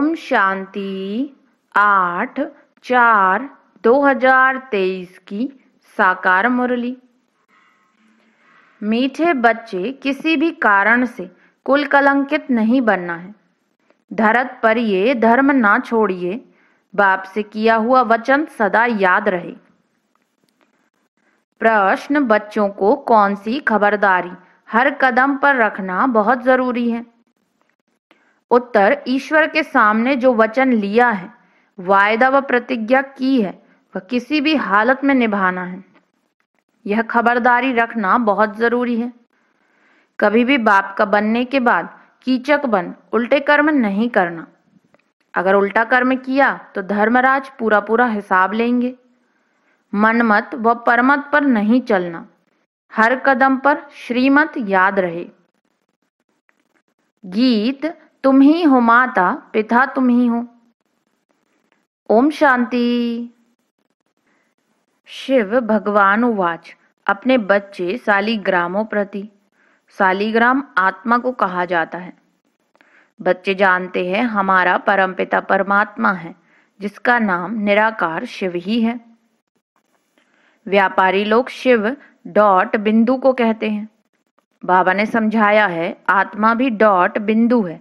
ओम शांति आठ चार 2023 की साकार मुरली मीठे बच्चे किसी भी कारण से कुल कलंकित नहीं बनना है धरत पर ये धर्म ना छोड़िए बाप से किया हुआ वचन सदा याद रहे प्रश्न बच्चों को कौन सी खबरदारी हर कदम पर रखना बहुत जरूरी है उत्तर ईश्वर के सामने जो वचन लिया है वायदा व प्रतिज्ञा की है वह किसी भी हालत में निभाना है यह खबरदारी रखना बहुत जरूरी है कभी भी बाप का बनने के बाद कीचक बन उल्टे कर्म नहीं करना अगर उल्टा कर्म किया तो धर्मराज पूरा पूरा हिसाब लेंगे मनमत व परमत पर नहीं चलना हर कदम पर श्रीमत याद रहे गीत तुम ही हो माता पिता तुम ही हो ओम शांति शिव भगवान उवाच अपने बच्चे सालीग्रामों प्रति सालीग्राम आत्मा को कहा जाता है बच्चे जानते हैं हमारा परमपिता परमात्मा है जिसका नाम निराकार शिव ही है व्यापारी लोग शिव डॉट बिंदु को कहते हैं बाबा ने समझाया है आत्मा भी डॉट बिंदु है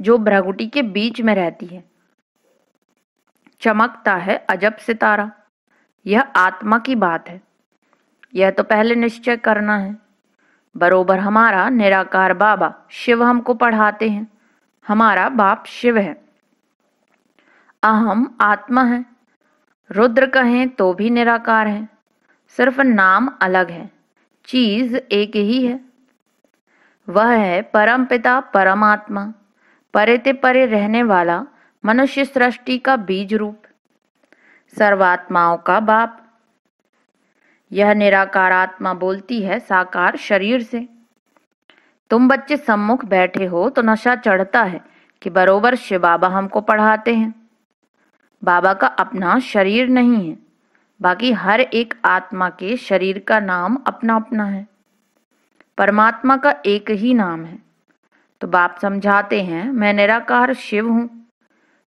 जो भ्रगुटी के बीच में रहती है चमकता है अजब सितारा यह आत्मा की बात है यह तो पहले निश्चय करना है बरोबर हमारा निराकार बाबा शिव हमको पढ़ाते हैं हमारा बाप शिव है अहम आत्मा है रुद्र कहें तो भी निराकार है सिर्फ नाम अलग है चीज एक ही है वह है परम पिता परमात्मा परे ते परे रहने वाला मनुष्य सृष्टि का बीज रूप सर्वात्माओं का बाप यह निराकार आत्मा बोलती है साकार शरीर से तुम बच्चे सम्मुख बैठे हो तो नशा चढ़ता है कि बरोबर शिव बाबा हमको पढ़ाते हैं बाबा का अपना शरीर नहीं है बाकी हर एक आत्मा के शरीर का नाम अपना अपना है परमात्मा का एक ही नाम है तो बाप समझाते हैं मैं निराकार शिव हूं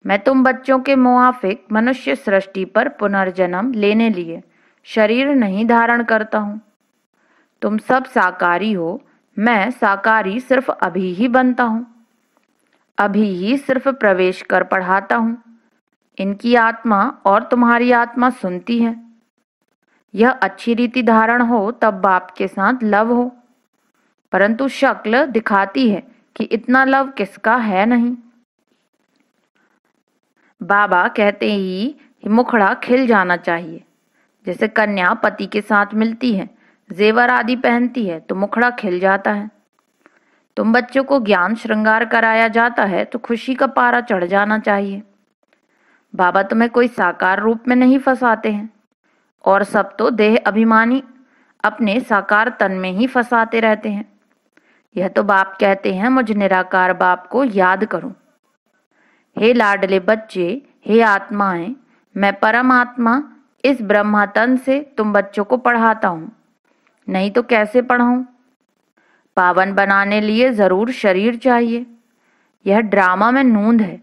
मैं तुम बच्चों के मुआफिक मनुष्य सृष्टि पर पुनर्जन्म लेने लिए शरीर नहीं धारण करता हूं तुम सब साकारी हो मैं साकारी सिर्फ अभी ही बनता हूं अभी ही सिर्फ प्रवेश कर पढ़ाता हूं इनकी आत्मा और तुम्हारी आत्मा सुनती है यह अच्छी रीति धारण हो तब बाप के साथ लव हो परंतु शक्ल दिखाती है कि इतना लव किसका है नहीं बाबा कहते ही मुखड़ा खिल जाना चाहिए जैसे कन्या पति के साथ मिलती है जेवर आदि पहनती है तो मुखड़ा खिल जाता है तुम बच्चों को ज्ञान श्रृंगार कराया जाता है तो खुशी का पारा चढ़ जाना चाहिए बाबा तुम्हें कोई साकार रूप में नहीं फंसाते हैं और सब तो देह अभिमानी अपने साकार तन में ही फंसाते रहते हैं यह तो बाप कहते हैं मुझ निराकार बाप को याद करो हे लाडले बच्चे हे आत्माएं मैं परमात्मा इस ब्रह्मातन से तुम बच्चों को पढ़ाता हूं नहीं तो कैसे पढ़ाऊ पावन बनाने लिए जरूर शरीर चाहिए यह ड्रामा में नूंद है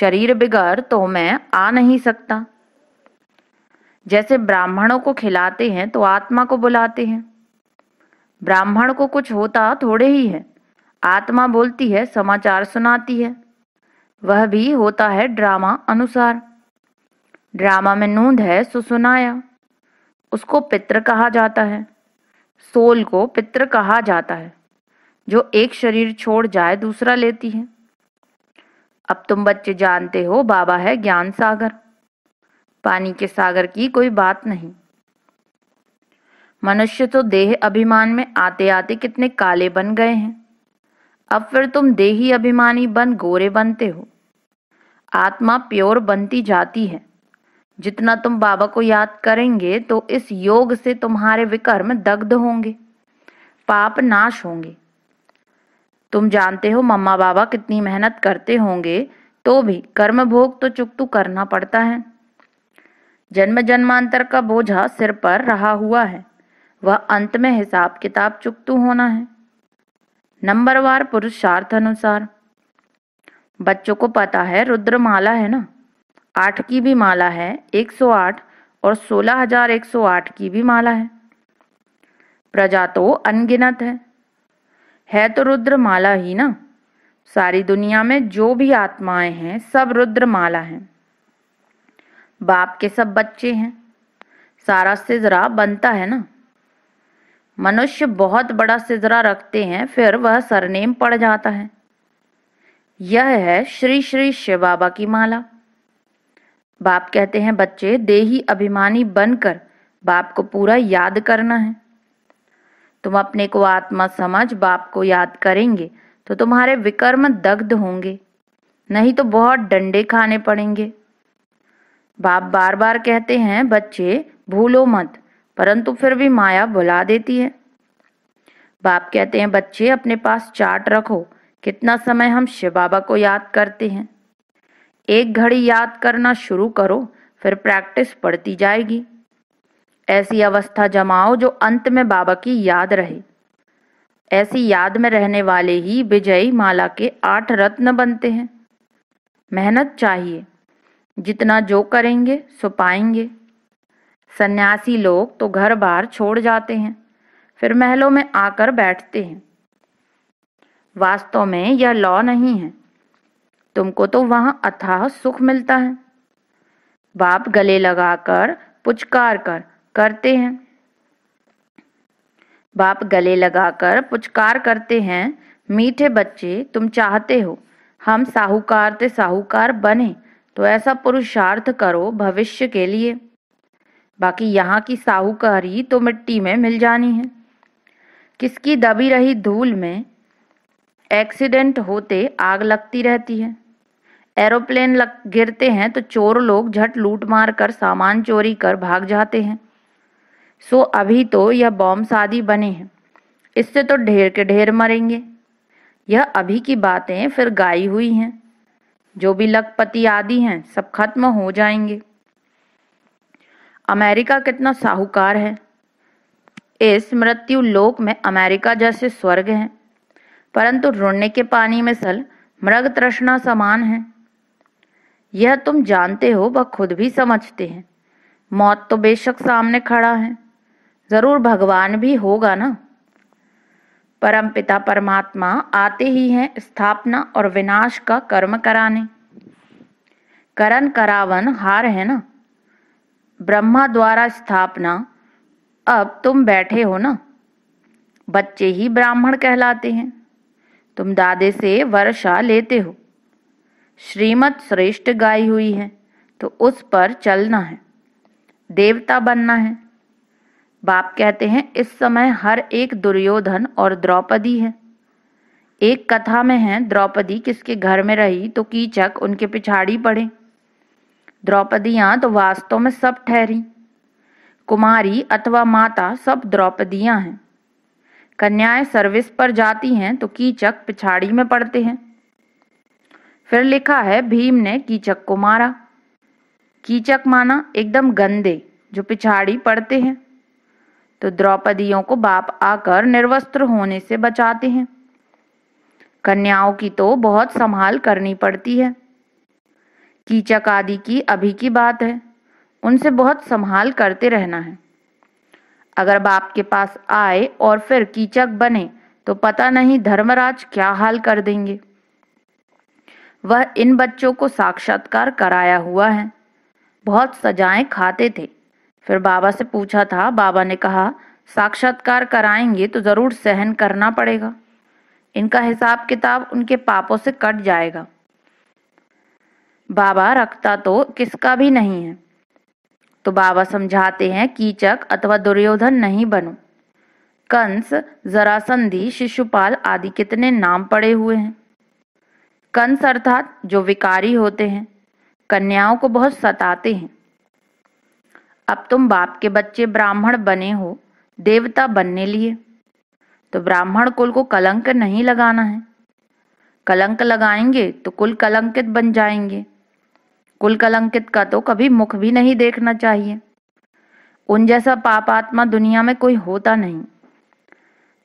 शरीर बिगड़ तो मैं आ नहीं सकता जैसे ब्राह्मणों को खिलाते हैं तो आत्मा को बुलाते हैं ब्राह्मण को कुछ होता थोड़े ही है आत्मा बोलती है समाचार सुनाती है वह भी होता है ड्रामा अनुसार ड्रामा में नूंद है सुसुनाया उसको पित्र कहा जाता है सोल को पित्र कहा जाता है जो एक शरीर छोड़ जाए दूसरा लेती है अब तुम बच्चे जानते हो बाबा है ज्ञान सागर पानी के सागर की कोई बात नहीं मनुष्य तो देह अभिमान में आते आते कितने काले बन गए हैं अब फिर तुम देही अभिमानी बन गोरे बनते हो आत्मा प्योर बनती जाती है जितना तुम बाबा को याद करेंगे तो इस योग से तुम्हारे विकर्म दग्ध होंगे पाप नाश होंगे तुम जानते हो मम्मा बाबा कितनी मेहनत करते होंगे तो भी कर्म भोग तो चुकतू करना पड़ता है जन्म जन्मांतर का बोझा सिर पर रहा हुआ है वह अंत में हिसाब किताब चुकतू होना है नंबरवार पुरुषार्थ अनुसार बच्चों को पता है रुद्र माला है ना आठ की भी माला है 108 और 16108 की भी माला है प्रजा तो अनगिनत है है तो रुद्र माला ही ना सारी दुनिया में जो भी आत्माएं हैं सब रुद्र माला है बाप के सब बच्चे हैं सारा सिजरा बनता है ना मनुष्य बहुत बड़ा सिजरा रखते हैं फिर वह सरनेम पड़ जाता है यह है श्री श्री शिव बाबा की माला बाप कहते हैं बच्चे देही अभिमानी बनकर बाप को पूरा याद करना है तुम अपने को आत्मा समझ बाप को याद करेंगे तो तुम्हारे विकर्म दग्ध होंगे नहीं तो बहुत डंडे खाने पड़ेंगे बाप बार बार कहते हैं बच्चे भूलो मत परंतु फिर भी माया बुला देती है बाप कहते हैं बच्चे अपने पास चार्ट रखो कितना समय हम शिव बाबा को याद करते हैं एक घड़ी याद करना शुरू करो फिर प्रैक्टिस पड़ती जाएगी ऐसी अवस्था जमाओ जो अंत में बाबा की याद रहे ऐसी याद में रहने वाले ही विजयी माला के आठ रत्न बनते हैं मेहनत चाहिए जितना जो करेंगे सो पाएंगे सन्यासी लोग तो घर बार छोड़ जाते हैं फिर महलों में आकर बैठते हैं वास्तव में यह लॉ नहीं है तुमको तो वहां अथाह सुख मिलता है बाप गले लगाकर पुचकार कर करते हैं बाप गले लगाकर पुचकार करते हैं मीठे बच्चे तुम चाहते हो हम साहूकार ते साहूकार बने तो ऐसा पुरुषार्थ करो भविष्य के लिए बाकी यहाँ की साहूकारी तो मिट्टी में मिल जानी है किसकी दबी रही धूल में एक्सीडेंट होते आग लगती रहती है एरोप्लेन लग गिरते हैं तो चोर लोग झट लूट मार कर सामान चोरी कर भाग जाते हैं सो अभी तो यह बॉम्ब शादी बने हैं इससे तो ढेर के ढेर मरेंगे यह अभी की बातें फिर गाई हुई हैं जो भी लखपति आदि हैं सब खत्म हो जाएंगे अमेरिका कितना साहूकार है इस मृत्यु लोक में अमेरिका जैसे स्वर्ग है परंतु रुड़ने के पानी में सल मृग तृष्णा समान है यह तुम जानते हो वह खुद भी समझते हैं मौत तो बेशक सामने खड़ा है जरूर भगवान भी होगा ना परम पिता परमात्मा आते ही हैं स्थापना और विनाश का कर्म कराने करण करावन हार है ना ब्रह्मा द्वारा स्थापना अब तुम बैठे हो ना बच्चे ही ब्राह्मण कहलाते हैं तुम दादे से वर्षा लेते हो श्रीमत श्रेष्ठ गाई हुई है तो उस पर चलना है देवता बनना है बाप कहते हैं इस समय हर एक दुर्योधन और द्रौपदी है एक कथा में है द्रौपदी किसके घर में रही तो कीचक उनके पिछाड़ी पड़े द्रौपदियां तो वास्तव में सब ठहरी कुमारी अथवा माता सब द्रौपदियां हैं कन्याएं सर्विस पर जाती हैं तो कीचक पिछाड़ी में पड़ते हैं फिर लिखा है भीम ने कीचक को मारा कीचक माना एकदम गंदे जो पिछाड़ी पड़ते हैं तो द्रौपदियों को बाप आकर निर्वस्त्र होने से बचाते हैं कन्याओं की तो बहुत संभाल करनी पड़ती है कीचक आदि की अभी की बात है उनसे बहुत संभाल करते रहना है अगर बाप के पास आए और फिर कीचक बने तो पता नहीं धर्मराज क्या हाल कर देंगे वह इन बच्चों को साक्षात्कार कराया हुआ है बहुत सजाएं खाते थे फिर बाबा से पूछा था बाबा ने कहा साक्षात्कार कराएंगे तो जरूर सहन करना पड़ेगा इनका हिसाब किताब उनके पापों से कट जाएगा बाबा रखता तो किसका भी नहीं है तो बाबा समझाते हैं कीचक अथवा दुर्योधन नहीं बनो कंस जरासंधि शिशुपाल आदि कितने नाम पड़े हुए हैं कंस अर्थात जो विकारी होते हैं कन्याओं को बहुत सताते हैं अब तुम बाप के बच्चे ब्राह्मण बने हो देवता बनने लिए तो ब्राह्मण कुल को कलंक नहीं लगाना है कलंक लगाएंगे तो कुल कलंकित बन जाएंगे कुल कलंकित का तो कभी मुख भी नहीं देखना चाहिए उन जैसा पाप आत्मा दुनिया में कोई होता नहीं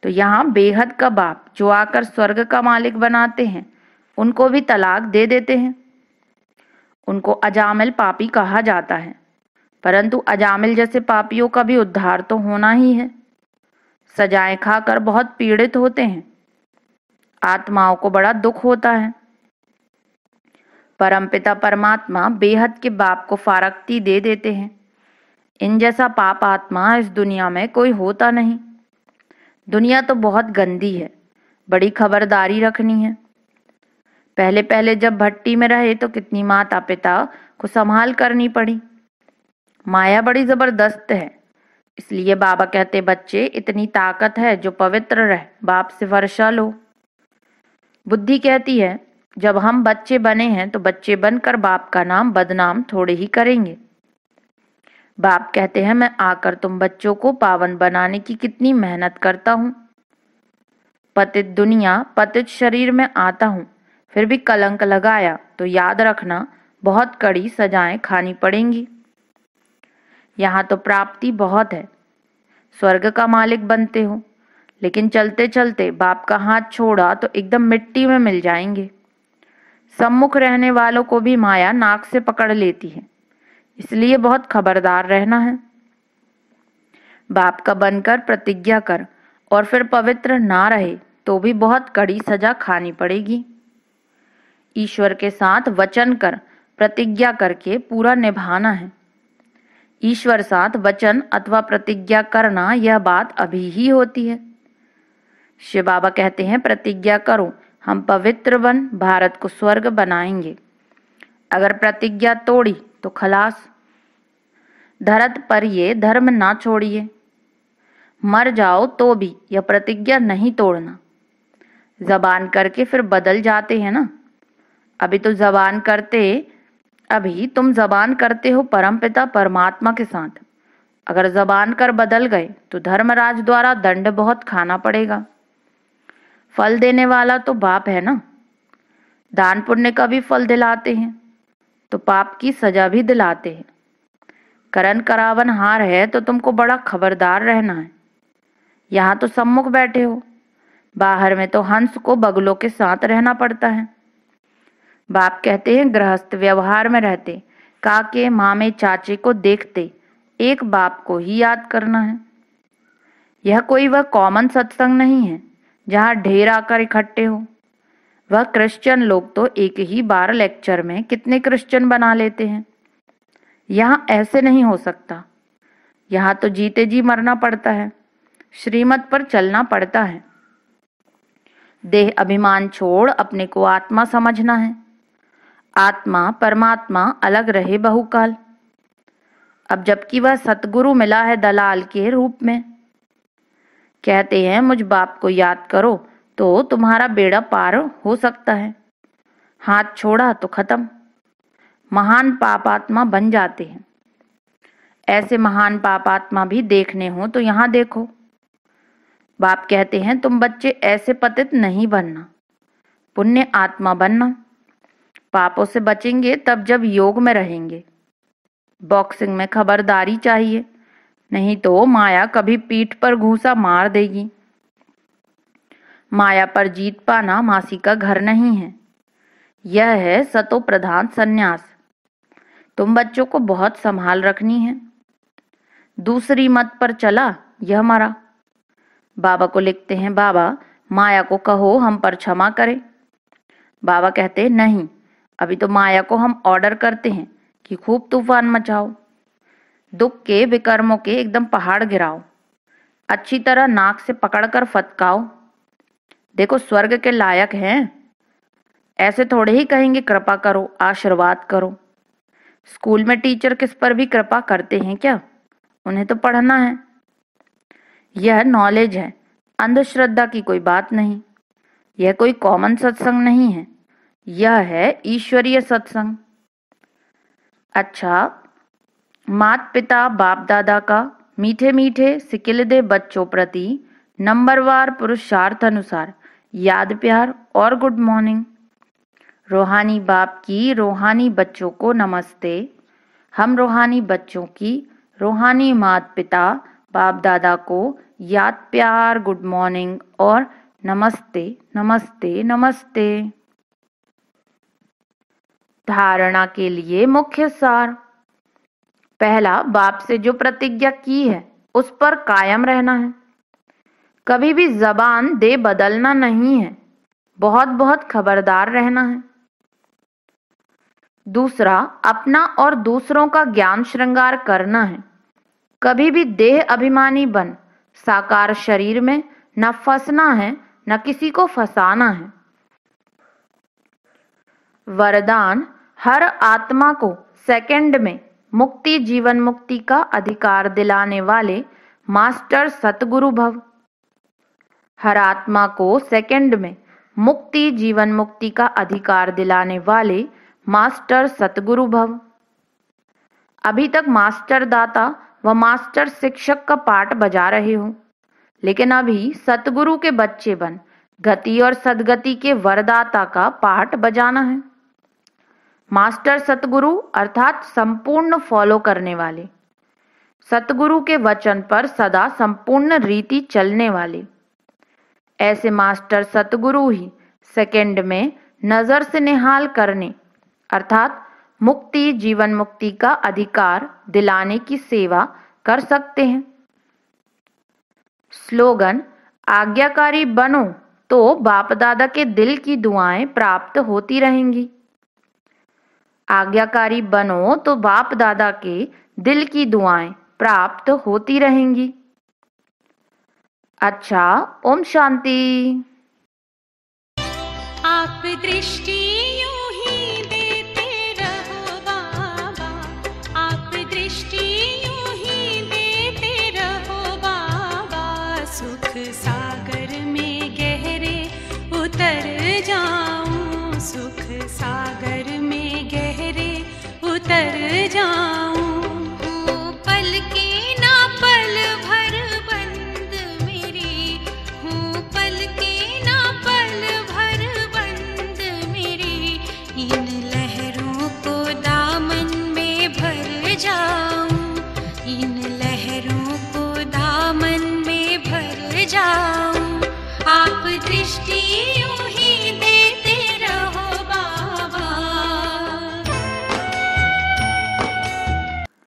तो यहाँ बेहद का बाप जो आकर स्वर्ग का मालिक बनाते हैं उनको भी तलाक दे देते हैं उनको अजामिल पापी कहा जाता है परंतु अजामिल जैसे पापियों का भी उद्धार तो होना ही है सजाएं खाकर बहुत पीड़ित होते हैं आत्माओं को बड़ा दुख होता है परमपिता परमात्मा बेहद के बाप को फारकती दे देते हैं इन जैसा पाप आत्मा इस दुनिया में कोई होता नहीं दुनिया तो बहुत गंदी है बड़ी खबरदारी रखनी है पहले पहले जब भट्टी में रहे तो कितनी माता पिता को संभाल करनी पड़ी माया बड़ी जबरदस्त है इसलिए बाबा कहते बच्चे इतनी ताकत है जो पवित्र रह बाप से वर्षा लो बुद्धि कहती है जब हम बच्चे बने हैं तो बच्चे बनकर बाप का नाम बदनाम थोड़े ही करेंगे बाप कहते हैं मैं आकर तुम बच्चों को पावन बनाने की कितनी मेहनत करता हूं पतित दुनिया पतित शरीर में आता हूँ फिर भी कलंक लगाया तो याद रखना बहुत कड़ी सजाएं खानी पड़ेंगी यहाँ तो प्राप्ति बहुत है स्वर्ग का मालिक बनते हो लेकिन चलते चलते बाप का हाथ छोड़ा तो एकदम मिट्टी में मिल जाएंगे सम्मुख रहने वालों को भी माया नाक से पकड़ लेती है इसलिए बहुत खबरदार रहना है बाप का बनकर प्रतिज्ञा कर और फिर पवित्र ना रहे तो भी बहुत कड़ी सजा खानी पड़ेगी ईश्वर के साथ वचन कर प्रतिज्ञा करके पूरा निभाना है ईश्वर साथ वचन अथवा प्रतिज्ञा करना यह बात अभी ही होती है शिव बाबा कहते हैं प्रतिज्ञा करो हम पवित्र बन भारत को स्वर्ग बनाएंगे अगर प्रतिज्ञा तोड़ी तो खलास धरत पर ये धर्म ना छोड़िए मर जाओ तो भी यह प्रतिज्ञा नहीं तोड़ना जबान करके फिर बदल जाते हैं ना अभी तो जबान करते अभी तुम जबान करते हो परमपिता परमात्मा के साथ अगर जबान कर बदल गए तो धर्मराज द्वारा दंड बहुत खाना पड़ेगा फल देने वाला तो बाप है ना दान पुण्य का भी फल दिलाते हैं तो पाप की सजा भी दिलाते हैं करण करावन हार है तो तुमको बड़ा खबरदार रहना है यहाँ तो सम्मुख बैठे हो बाहर में तो हंस को बगलों के साथ रहना पड़ता है बाप कहते हैं गृहस्थ व्यवहार में रहते काके मामे चाचे को देखते एक बाप को ही याद करना है यह कोई वह कॉमन सत्संग नहीं है जहाँ ढेर आकर इकट्ठे हो वह क्रिश्चियन लोग तो एक ही बार लेक्चर में कितने क्रिश्चियन बना लेते हैं यहाँ ऐसे नहीं हो सकता यहाँ तो जीते जी मरना पड़ता है श्रीमत पर चलना पड़ता है देह अभिमान छोड़ अपने को आत्मा समझना है आत्मा परमात्मा अलग रहे बहुकाल अब जबकि वह सतगुरु मिला है दलाल के रूप में कहते हैं मुझ बाप को याद करो तो तुम्हारा बेड़ा पार हो सकता है हाथ छोड़ा तो खत्म महान पापात्मा बन जाते हैं ऐसे महान पापात्मा भी देखने हो तो यहाँ देखो बाप कहते हैं तुम बच्चे ऐसे पतित नहीं बनना पुण्य आत्मा बनना पापों से बचेंगे तब जब योग में रहेंगे बॉक्सिंग में खबरदारी चाहिए नहीं तो माया कभी पीठ पर घूसा मार देगी माया पर जीत पाना मासी का घर नहीं है यह है सतो प्रधान संन्यास तुम बच्चों को बहुत संभाल रखनी है दूसरी मत पर चला यह मारा बाबा को लिखते हैं बाबा माया को कहो हम पर क्षमा करे बाबा कहते नहीं अभी तो माया को हम ऑर्डर करते हैं कि खूब तूफान मचाओ दुख के विकर्मों के एकदम पहाड़ गिराओ अच्छी तरह नाक से पकड़कर फतकाओ देखो स्वर्ग के लायक हैं ऐसे थोड़े ही कहेंगे कृपा करो आशीर्वाद करो स्कूल में टीचर किस पर भी कृपा करते हैं क्या उन्हें तो पढ़ना है यह नॉलेज है अंधश्रद्धा की कोई बात नहीं यह कोई कॉमन सत्संग नहीं है यह है ईश्वरीय सत्संग अच्छा मात पिता बाप दादा का मीठे मीठे सिकिलदे बच्चों प्रति नंबरवार पुरुषार्थ अनुसार याद प्यार और गुड मॉर्निंग रूहानी बाप की रूहानी बच्चों को नमस्ते हम रूहानी बच्चों की रूहानी मात पिता बाप दादा को याद प्यार गुड मॉर्निंग और नमस्ते नमस्ते नमस्ते धारणा के लिए मुख्य सार पहला बाप से जो प्रतिज्ञा की है उस पर कायम रहना है कभी भी जबान दे बदलना नहीं है बहुत बहुत खबरदार रहना है दूसरा अपना और दूसरों का ज्ञान श्रृंगार करना है कभी भी देह अभिमानी बन साकार शरीर में न फंसना है न किसी को फंसाना है वरदान हर आत्मा को सेकंड में मुक्ति जीवन मुक्ति का अधिकार दिलाने वाले मास्टर सतगुरु भव हर आत्मा को सेकंड में मुक्ति जीवन मुक्ति का अधिकार दिलाने वाले मास्टर सतगुरु भव अभी तक मास्टर दाता व मास्टर शिक्षक का पाठ बजा रहे हो लेकिन अभी सतगुरु के बच्चे बन गति और सदगति के वरदाता का पाठ बजाना है मास्टर सतगुरु अर्थात संपूर्ण फॉलो करने वाले सतगुरु के वचन पर सदा संपूर्ण रीति चलने वाले ऐसे मास्टर सतगुरु ही सेकंड में नजर से निहाल करने अर्थात मुक्ति जीवन मुक्ति का अधिकार दिलाने की सेवा कर सकते हैं स्लोगन आज्ञाकारी बनो तो बाप दादा के दिल की दुआएं प्राप्त होती रहेंगी आज्ञाकारी बनो तो बाप दादा के दिल की दुआएं प्राप्त होती रहेंगी अच्छा ओम शांति आप दृष्टि उतर जाऊं